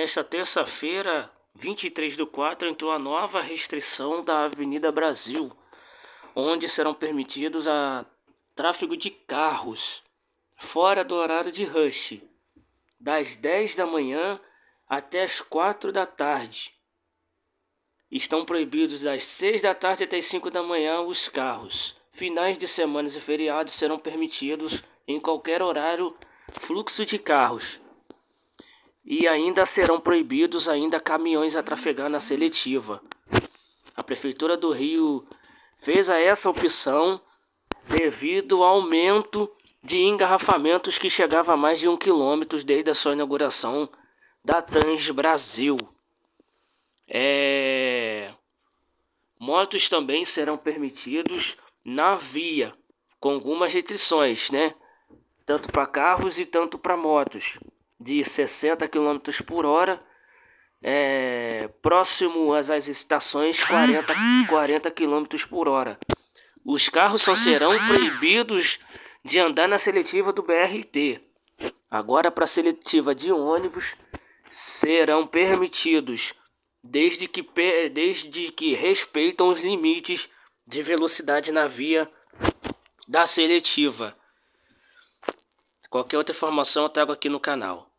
Nesta terça-feira, 23 do 4, entrou a nova restrição da Avenida Brasil, onde serão permitidos a tráfego de carros fora do horário de rush, das 10 da manhã até as 4 da tarde. Estão proibidos das 6 da tarde até as 5 da manhã os carros. Finais de semanas e feriados serão permitidos em qualquer horário fluxo de carros e ainda serão proibidos ainda caminhões a trafegar na seletiva. A prefeitura do Rio fez essa opção devido ao aumento de engarrafamentos que chegava a mais de um quilômetro desde a sua inauguração da Trans Brasil. É... Motos também serão permitidos na via, com algumas restrições, né? Tanto para carros e tanto para motos de 60 km por hora, é, próximo às, às estações 40, 40 km por hora. Os carros só serão proibidos de andar na seletiva do BRT. Agora, para a seletiva de ônibus, serão permitidos, desde que, desde que respeitam os limites de velocidade na via da seletiva. Qualquer outra informação eu trago aqui no canal.